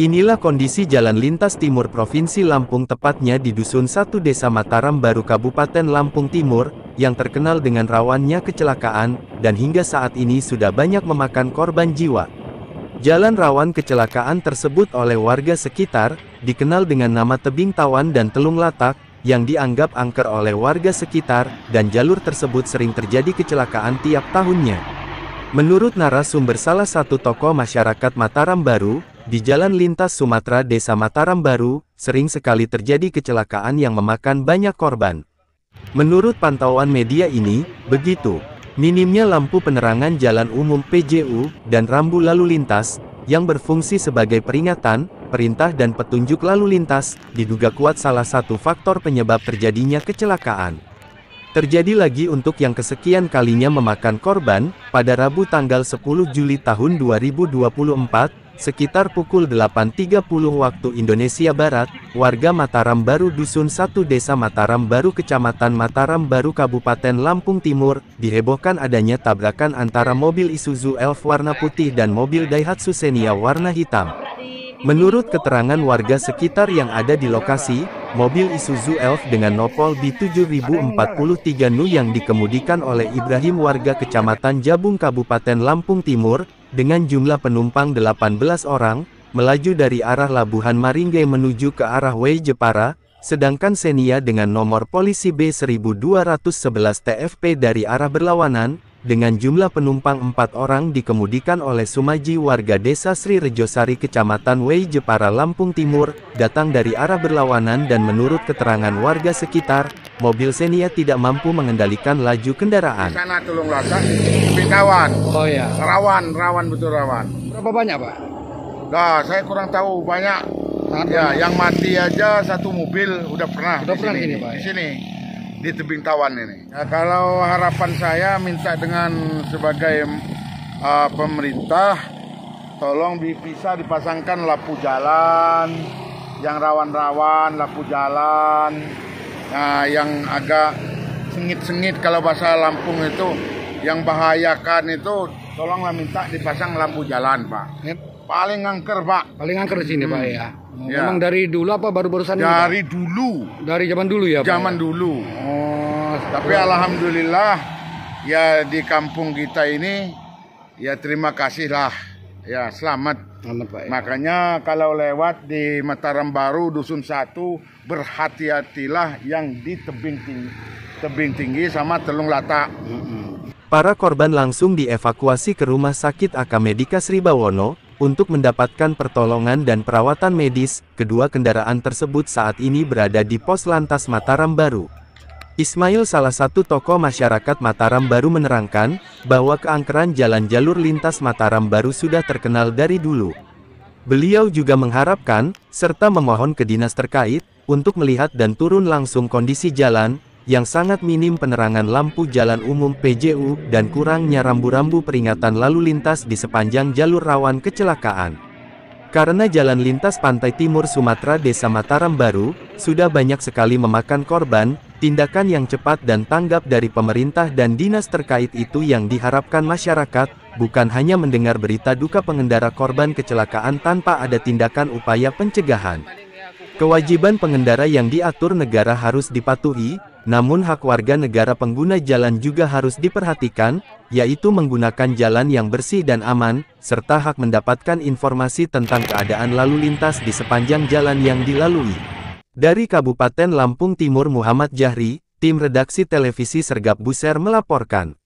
Inilah kondisi jalan lintas timur Provinsi Lampung tepatnya di Dusun 1 Desa Mataram Baru Kabupaten Lampung Timur, yang terkenal dengan rawannya kecelakaan, dan hingga saat ini sudah banyak memakan korban jiwa. Jalan rawan kecelakaan tersebut oleh warga sekitar, dikenal dengan nama Tebing Tawan dan Telung Latak, yang dianggap angker oleh warga sekitar, dan jalur tersebut sering terjadi kecelakaan tiap tahunnya. Menurut narasumber salah satu tokoh masyarakat Mataram Baru, di jalan lintas Sumatera Desa Mataram Baru, sering sekali terjadi kecelakaan yang memakan banyak korban. Menurut pantauan media ini, begitu. Minimnya lampu penerangan jalan umum PJU dan rambu lalu lintas, yang berfungsi sebagai peringatan, perintah dan petunjuk lalu lintas, diduga kuat salah satu faktor penyebab terjadinya kecelakaan. Terjadi lagi untuk yang kesekian kalinya memakan korban, pada Rabu tanggal 10 Juli tahun 2024, sekitar pukul 8.30 waktu Indonesia Barat, warga Mataram Baru Dusun 1 Desa Mataram Baru Kecamatan Mataram Baru Kabupaten Lampung Timur, dihebohkan adanya tabrakan antara mobil Isuzu Elf warna putih dan mobil Daihatsu Xenia warna hitam. Menurut keterangan warga sekitar yang ada di lokasi, mobil Isuzu Elf dengan nopol B7043 NU yang dikemudikan oleh Ibrahim warga Kecamatan Jabung Kabupaten Lampung Timur, dengan jumlah penumpang 18 orang, melaju dari arah Labuhan Maringge menuju ke arah Wei Jepara, sedangkan Senia dengan nomor polisi B1211 TFP dari arah berlawanan, dengan jumlah penumpang empat orang dikemudikan oleh Sumaji warga desa Sri Rejosari kecamatan Wei Jepara Lampung Timur, datang dari arah berlawanan dan menurut keterangan warga sekitar, mobil Xenia tidak mampu mengendalikan laju kendaraan. Karena tulung lasak, Oh ya. Rawan, rawan betul rawan. Berapa banyak pak? Nah, saya kurang tahu banyak. ya, yang mati aja satu mobil udah pernah. Udah di pernah sini, ini, pak. Di sini. Ya? di tebing tawan ini? Ya, kalau harapan saya minta dengan sebagai uh, pemerintah tolong bisa dipasangkan lampu jalan yang rawan-rawan lampu jalan nah, yang agak sengit-sengit kalau bahasa Lampung itu yang bahayakan itu tolonglah minta dipasang lampu jalan pak Paling angker, Pak. Paling angker di sini, hmm. Pak ya. ya. memang ya. dari dulu apa baru barusan Dari Pak? dulu. Dari zaman dulu ya, Pak. Zaman ya? dulu. Oh. Tapi ya. alhamdulillah ya di kampung kita ini ya terima kasih lah. Ya, selamat. Selamat, Pak. Ya. Makanya kalau lewat di Mataram Baru Dusun 1 berhati-hatilah yang di tebing tinggi tebing tinggi sama telung lata. Para korban langsung dievakuasi ke Rumah Sakit Akamedika Sribawono, untuk mendapatkan pertolongan dan perawatan medis, kedua kendaraan tersebut saat ini berada di pos lantas Mataram Baru. Ismail salah satu tokoh masyarakat Mataram Baru menerangkan, bahwa keangkeran jalan jalur lintas Mataram Baru sudah terkenal dari dulu. Beliau juga mengharapkan, serta memohon ke dinas terkait, untuk melihat dan turun langsung kondisi jalan, yang sangat minim penerangan lampu jalan umum PJU, dan kurangnya rambu-rambu peringatan lalu lintas di sepanjang jalur rawan kecelakaan. Karena jalan lintas pantai timur Sumatera Desa Mataram Baru, sudah banyak sekali memakan korban, tindakan yang cepat dan tanggap dari pemerintah dan dinas terkait itu yang diharapkan masyarakat, bukan hanya mendengar berita duka pengendara korban kecelakaan tanpa ada tindakan upaya pencegahan. Kewajiban pengendara yang diatur negara harus dipatuhi, namun hak warga negara pengguna jalan juga harus diperhatikan, yaitu menggunakan jalan yang bersih dan aman, serta hak mendapatkan informasi tentang keadaan lalu lintas di sepanjang jalan yang dilalui. Dari Kabupaten Lampung Timur Muhammad Jahri, tim redaksi televisi Sergap Buser melaporkan.